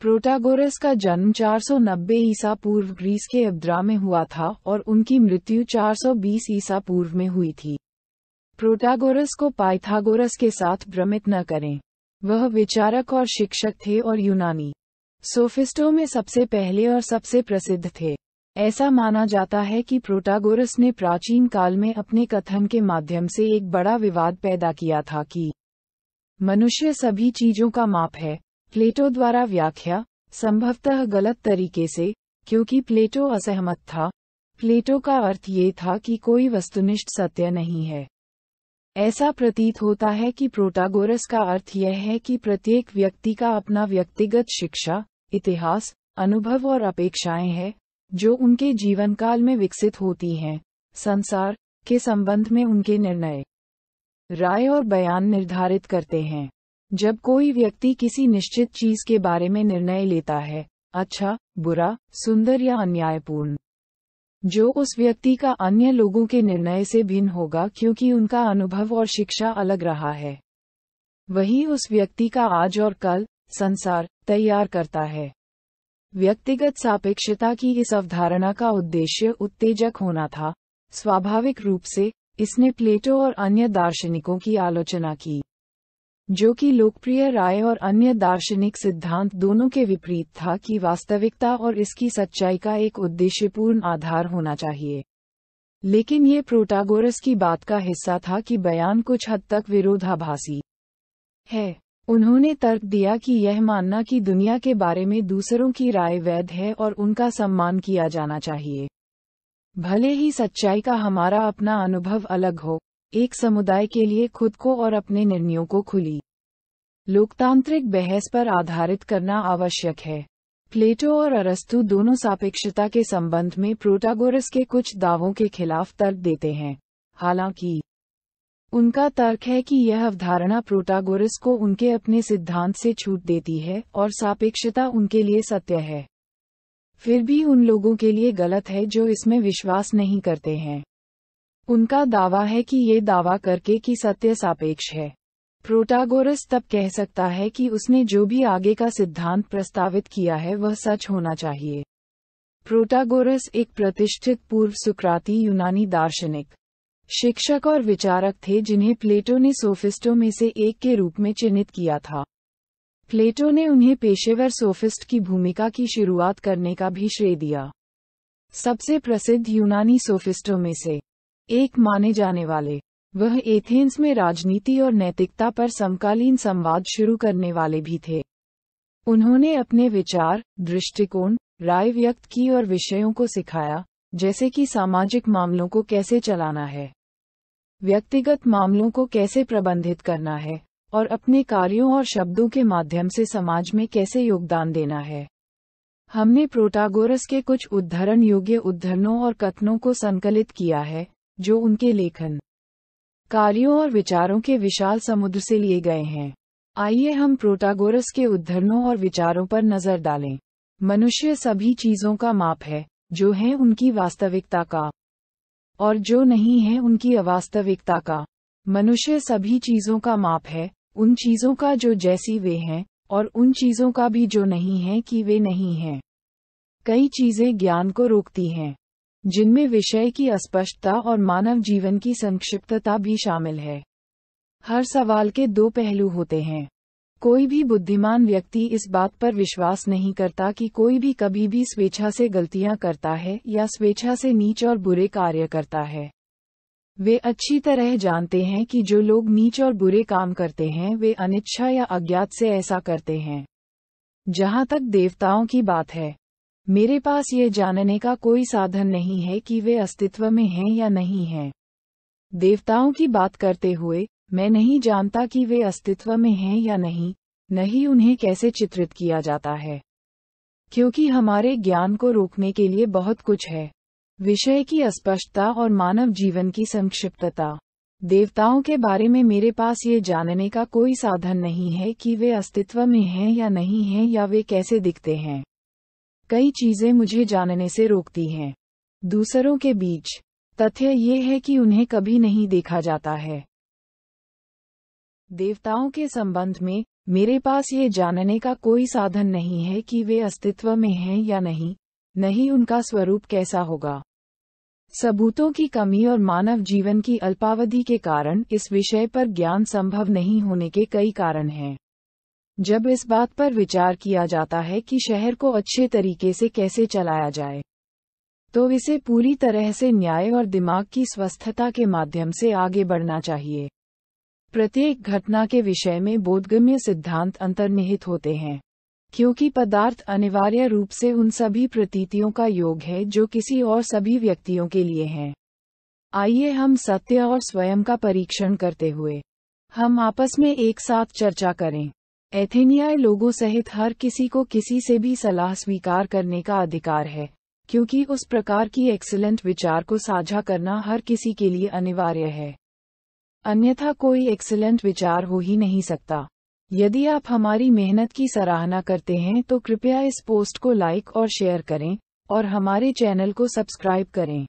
Protagoras का जन्म 490 ईसा पूर्व ग्रीस के अब्द्रा में हुआ था और उनकी मृत्यु 420 ईसा पूर्व में हुई थी प्रोटागोरस को पाइथागोरस के साथ भ्रमित न करें वह विचारक और शिक्षक थे और यूनानी सोफिस्टों में सबसे पहले और सबसे प्रसिद्ध थे ऐसा माना जाता है कि प्रोटागोरस ने प्राचीन काल में अपने कथन के माध्यम से एक बड़ा विवाद पैदा किया था कि मनुष्य सभी चीजों का माप है प्लेटो द्वारा व्याख्या संभवतः गलत तरीके से क्योंकि प्लेटो असहमत था प्लेटो का अर्थ ये था कि कोई वस्तुनिष्ठ सत्य नहीं है ऐसा प्रतीत होता है कि प्रोटागोरस का अर्थ यह है कि प्रत्येक व्यक्ति का अपना व्यक्तिगत शिक्षा इतिहास अनुभव और अपेक्षाएं हैं जो उनके जीवनकाल में विकसित होती हैं संसार के संबंध में उनके निर्णय राय और बयान निर्धारित करते हैं जब कोई व्यक्ति किसी निश्चित चीज के बारे में निर्णय लेता है अच्छा बुरा सुंदर या अन्यायपूर्ण जो उस व्यक्ति का अन्य लोगों के निर्णय से भिन्न होगा क्योंकि उनका अनुभव और शिक्षा अलग रहा है वही उस व्यक्ति का आज और कल संसार तैयार करता है व्यक्तिगत सापेक्षता की इस अवधारणा का उद्देश्य उत्तेजक होना था स्वाभाविक रूप से इसने प्लेटो और अन्य दार्शनिकों की आलोचना की जो कि लोकप्रिय राय और अन्य दार्शनिक सिद्धांत दोनों के विपरीत था कि वास्तविकता और इसकी सच्चाई का एक उद्देश्यपूर्ण आधार होना चाहिए लेकिन ये प्रोटागोरस की बात का हिस्सा था कि बयान कुछ हद तक विरोधाभासी है उन्होंने तर्क दिया कि यह मानना कि दुनिया के बारे में दूसरों की राय वैध है और उनका सम्मान किया जाना चाहिए भले ही सच्चाई का हमारा अपना अनुभव अलग हो एक समुदाय के लिए खुद को और अपने निर्णयों को खुली लोकतांत्रिक बहस पर आधारित करना आवश्यक है प्लेटो और अरस्तु दोनों सापेक्षता के संबंध में प्रोटागोरस के कुछ दावों के खिलाफ तर्क देते हैं हालांकि उनका तर्क है कि यह अवधारणा प्रोटागोरस को उनके अपने सिद्धांत से छूट देती है और सापेक्षता उनके लिए सत्य है फिर भी उन लोगों के लिए गलत है जो इसमें विश्वास नहीं करते हैं उनका दावा है कि ये दावा करके कि सत्य सापेक्ष है प्रोटागोरस तब कह सकता है कि उसने जो भी आगे का सिद्धांत प्रस्तावित किया है वह सच होना चाहिए प्रोटागोरस एक प्रतिष्ठित पूर्व सुक्राती यूनानी दार्शनिक शिक्षक और विचारक थे जिन्हें प्लेटो ने सोफिस्टों में से एक के रूप में चिन्हित किया था प्लेटो ने उन्हें पेशेवर सोफिस्ट की भूमिका की शुरुआत करने का भी श्रेय दिया सबसे प्रसिद्ध यूनानी सोफिस्टों में से एक माने जाने वाले वह एथेंस में राजनीति और नैतिकता पर समकालीन संवाद शुरू करने वाले भी थे उन्होंने अपने विचार दृष्टिकोण राय व्यक्त की और विषयों को सिखाया जैसे कि सामाजिक मामलों को कैसे चलाना है व्यक्तिगत मामलों को कैसे प्रबंधित करना है और अपने कार्यों और शब्दों के माध्यम से समाज में कैसे योगदान देना है हमने प्रोटागोरस के कुछ उद्धरण योग्य उद्धरणों और कथनों को संकलित किया है जो उनके लेखन कार्यों और विचारों के विशाल समुद्र से लिए गए हैं आइए हम प्रोटागोरस के उद्धरणों और विचारों पर नजर डालें मनुष्य सभी चीजों का माप है जो है उनकी वास्तविकता का और जो नहीं है उनकी अवास्तविकता का मनुष्य सभी चीजों का माप है उन चीजों का जो जैसी वे हैं और उन चीजों का भी जो नहीं है कि वे नहीं हैं कई चीजें ज्ञान को रोकती हैं जिनमें विषय की अस्पष्टता और मानव जीवन की संक्षिप्तता भी शामिल है हर सवाल के दो पहलू होते हैं कोई भी बुद्धिमान व्यक्ति इस बात पर विश्वास नहीं करता कि कोई भी कभी भी स्वेच्छा से गलतियां करता है या स्वेच्छा से नीच और बुरे कार्य करता है वे अच्छी तरह जानते हैं कि जो लोग नीच और बुरे काम करते हैं वे अनिच्छा या अज्ञात से ऐसा करते हैं जहां तक देवताओं की बात है मेरे पास ये जानने का कोई साधन नहीं है कि वे अस्तित्व में हैं या नहीं हैं। देवताओं की बात करते हुए मैं नहीं जानता कि वे अस्तित्व में हैं या नहीं नहीं उन्हें कैसे चित्रित किया जाता है क्योंकि हमारे ज्ञान को रोकने के लिए बहुत कुछ है विषय की अस्पष्टता और मानव जीवन की संक्षिप्तता देवताओं के बारे में मेरे पास ये जानने का कोई साधन नहीं है कि वे अस्तित्व में हैं या नहीं हैं या वे कैसे दिखते हैं कई चीजें मुझे जानने से रोकती हैं दूसरों के बीच तथ्य ये है कि उन्हें कभी नहीं देखा जाता है देवताओं के संबंध में मेरे पास ये जानने का कोई साधन नहीं है कि वे अस्तित्व में हैं या नहीं नहीं उनका स्वरूप कैसा होगा सबूतों की कमी और मानव जीवन की अल्पावधि के कारण इस विषय पर ज्ञान संभव नहीं होने के कई कारण हैं जब इस बात पर विचार किया जाता है कि शहर को अच्छे तरीके से कैसे चलाया जाए तो इसे पूरी तरह से न्याय और दिमाग की स्वस्थता के माध्यम से आगे बढ़ना चाहिए प्रत्येक घटना के विषय में बोधगम्य सिद्धांत अंतर्निहित होते हैं क्योंकि पदार्थ अनिवार्य रूप से उन सभी प्रतीतियों का योग है जो किसी और सभी व्यक्तियों के लिए हैं आइए हम सत्य और स्वयं का परीक्षण करते हुए हम आपस में एक साथ चर्चा करें एथेनियाई लोगों सहित हर किसी को किसी से भी सलाह स्वीकार करने का अधिकार है क्योंकि उस प्रकार की एक्सेलेंट विचार को साझा करना हर किसी के लिए अनिवार्य है अन्यथा कोई एक्सेलेंट विचार हो ही नहीं सकता यदि आप हमारी मेहनत की सराहना करते हैं तो कृपया इस पोस्ट को लाइक और शेयर करें और हमारे चैनल को सब्सक्राइब करें